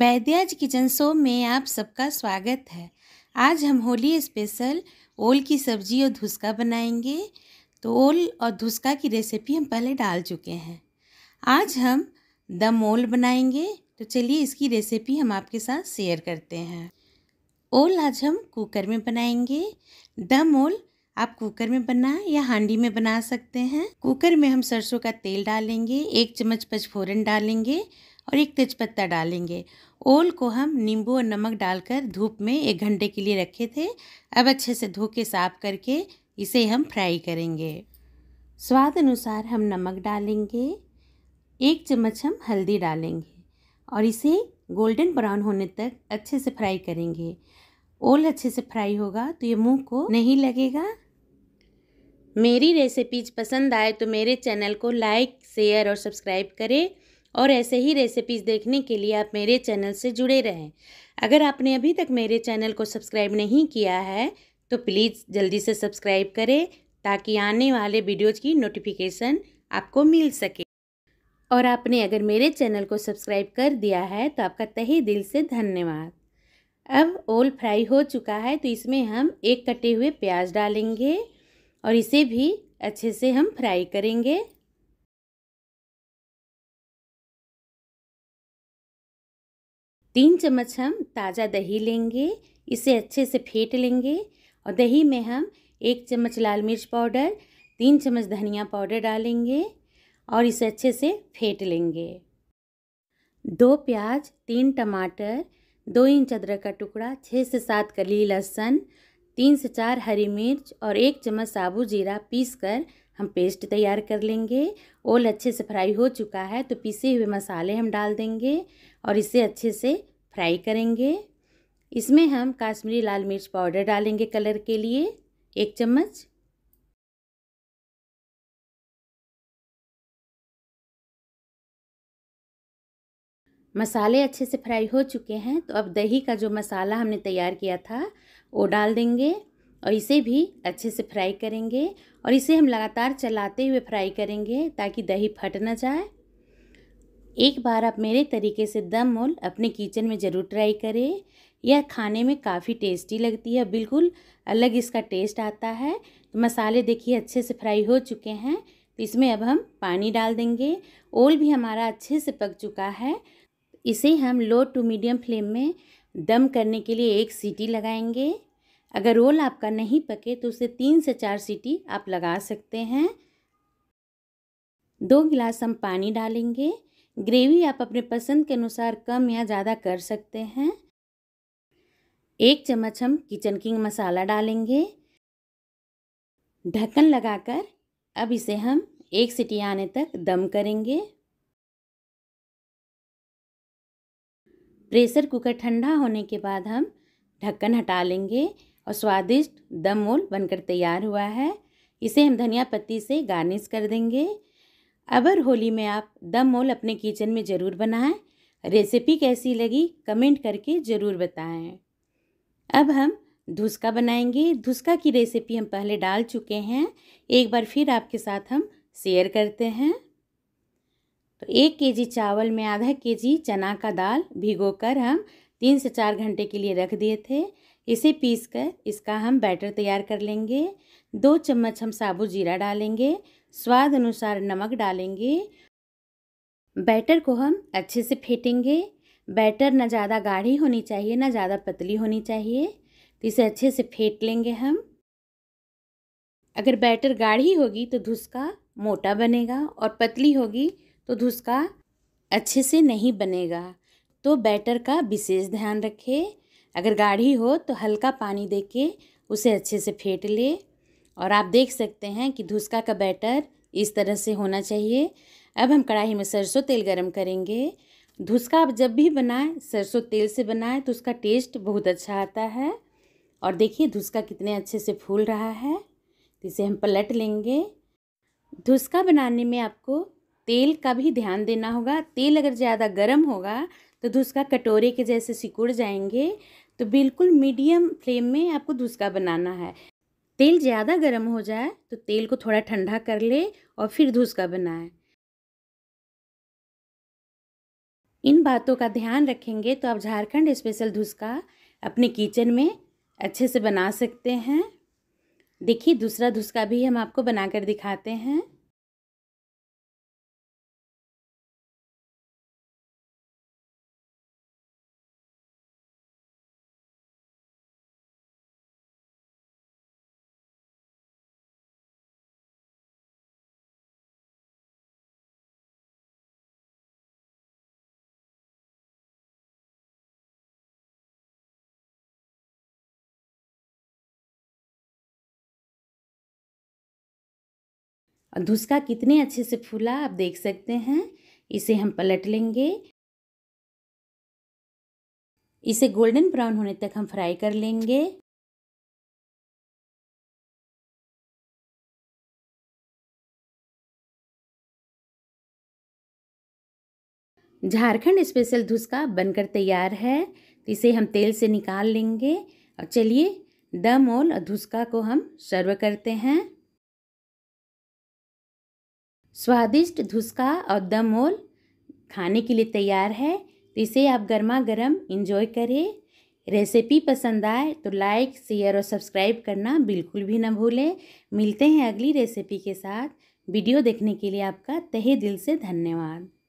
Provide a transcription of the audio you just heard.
बैद्याज kitchen show में आप सबका स्वागत है आज हम होली स्पेशल ओल की सब्जी और धुसका बनाएंगे तो ओल और धुसका की रेसिपी हम पहले डाल चुके हैं आज हम दम ओल बनाएंगे तो चलिए इसकी रेसिपी हम आपके साथ शेयर करते हैं ओल आज हम कुकर में बनाएंगे दम ओल आप कुकर में बना या हांडी में बना सकते हैं कुकर में हम सरसों का तेल डालेंगे एक चम्मच पचफोरन डालेंगे और एक तेज़पत्ता डालेंगे ओल को हम नींबू और नमक डालकर धूप में एक घंटे के लिए रखे थे अब अच्छे से धो के साफ करके इसे हम फ्राई करेंगे स्वाद अनुसार हम नमक डालेंगे एक चम्मच हम हल्दी डालेंगे और इसे गोल्डन ब्राउन होने तक अच्छे से फ्राई करेंगे ओल अच्छे से फ्राई होगा तो ये मुंह को नहीं लगेगा मेरी रेसिपीज पसंद आए तो मेरे चैनल को लाइक शेयर और सब्सक्राइब करें और ऐसे ही रेसिपीज़ देखने के लिए आप मेरे चैनल से जुड़े रहें अगर आपने अभी तक मेरे चैनल को सब्सक्राइब नहीं किया है तो प्लीज़ जल्दी से सब्सक्राइब करें ताकि आने वाले वीडियोज़ की नोटिफिकेशन आपको मिल सके और आपने अगर मेरे चैनल को सब्सक्राइब कर दिया है तो आपका तहे दिल से धन्यवाद अब ओल फ्राई हो चुका है तो इसमें हम एक कटे हुए प्याज डालेंगे और इसे भी अच्छे से हम फ्राई करेंगे तीन चम्मच हम ताज़ा दही लेंगे इसे अच्छे से फेंट लेंगे और दही में हम एक चम्मच लाल मिर्च पाउडर तीन चम्मच धनिया पाउडर डालेंगे और इसे अच्छे से फेंट लेंगे दो प्याज तीन टमाटर दो इंच अदरक का टुकड़ा छः से सात कली लहसुन तीन से चार हरी मिर्च और एक चम्मच साबुत जीरा पीस कर हम पेस्ट तैयार कर लेंगे ओल अच्छे से फ्राई हो चुका है तो पीसे हुए मसाले हम डाल देंगे और इसे अच्छे से फ्राई करेंगे इसमें हम काश्मीरी लाल मिर्च पाउडर डालेंगे कलर के लिए एक चम्मच मसाले अच्छे से फ्राई हो चुके हैं तो अब दही का जो मसाला हमने तैयार किया था वो डाल देंगे और इसे भी अच्छे से फ्राई करेंगे और इसे हम लगातार चलाते हुए फ्राई करेंगे ताकि दही फट ना जाए एक बार आप मेरे तरीके से दम मोल अपने किचन में ज़रूर ट्राई करें यह खाने में काफ़ी टेस्टी लगती है बिल्कुल अलग इसका टेस्ट आता है तो मसाले देखिए अच्छे से फ्राई हो चुके हैं तो इसमें अब हम पानी डाल देंगे ओल भी हमारा अच्छे से पक चुका है इसे हम लो टू मीडियम फ्लेम में दम करने के लिए एक सीटी लगाएंगे अगर रोल आपका नहीं पके तो उसे तीन से चार सीटी आप लगा सकते हैं दो गिलास हम पानी डालेंगे ग्रेवी आप अपने पसंद के अनुसार कम या ज़्यादा कर सकते हैं एक चम्मच हम किचन किंग मसाला डालेंगे ढक्कन लगाकर अब इसे हम एक सीटी आने तक दम करेंगे प्रेशर कुकर ठंडा होने के बाद हम ढक्कन हटा लेंगे और स्वादिष्ट दम मोल बनकर तैयार हुआ है इसे हम धनिया पत्ती से गार्निश कर देंगे अबर होली में आप दम मोल अपने किचन में ज़रूर बनाएं रेसिपी कैसी लगी कमेंट करके ज़रूर बताएं अब हम धुसका बनाएंगे धुसका की रेसिपी हम पहले डाल चुके हैं एक बार फिर आपके साथ हम शेयर करते हैं तो एक केजी चावल में आधा केजी चना का दाल भिगोकर हम तीन से चार घंटे के लिए रख दिए थे इसे पीस कर इसका हम बैटर तैयार कर लेंगे दो चम्मच हम साबुत जीरा डालेंगे स्वाद अनुसार नमक डालेंगे बैटर को हम अच्छे से फेंटेंगे बैटर ना ज़्यादा गाढ़ी होनी चाहिए ना ज़्यादा पतली होनी चाहिए तो इसे अच्छे से फेंट लेंगे हम अगर बैटर गाढ़ी होगी तो धुसका मोटा बनेगा और पतली होगी तो धुसका अच्छे से नहीं बनेगा तो बैटर का विशेष ध्यान रखें अगर गाढ़ी हो तो हल्का पानी दे के उसे अच्छे से फेंट ले और आप देख सकते हैं कि धुसका का बैटर इस तरह से होना चाहिए अब हम कढ़ाई में सरसों तेल गरम करेंगे धुसका आप जब भी बनाएं सरसों तेल से बनाएं तो उसका टेस्ट बहुत अच्छा आता है और देखिए धुसका कितने अच्छे से फूल रहा है इसे हम पलट लेंगे धुसका बनाने में आपको तेल का भी ध्यान देना होगा तेल अगर ज़्यादा गर्म होगा तो धुसका कटोरे के जैसे सिकुड़ जाएंगे तो बिल्कुल मीडियम फ्लेम में आपको धुसका बनाना है तेल ज़्यादा गर्म हो जाए तो तेल को थोड़ा ठंडा कर ले और फिर धुसका बनाए इन बातों का ध्यान रखेंगे तो आप झारखंड स्पेशल धुसका अपने किचन में अच्छे से बना सकते हैं देखिए दूसरा धुसका भी हम आपको बनाकर दिखाते हैं और धुसका कितने अच्छे से फूला आप देख सकते हैं इसे हम पलट लेंगे इसे गोल्डन ब्राउन होने तक हम फ्राई कर लेंगे झारखंड स्पेशल धुसका बनकर तैयार है इसे हम तेल से निकाल लेंगे और चलिए दम ओल और धुसका को हम सर्व करते हैं स्वादिष्ट धुसका और दमोल खाने के लिए तैयार है तो इसे आप गर्मा गर्म इंजॉय करें रेसिपी पसंद आए तो लाइक शेयर और सब्सक्राइब करना बिल्कुल भी ना भूलें मिलते हैं अगली रेसिपी के साथ वीडियो देखने के लिए आपका तहे दिल से धन्यवाद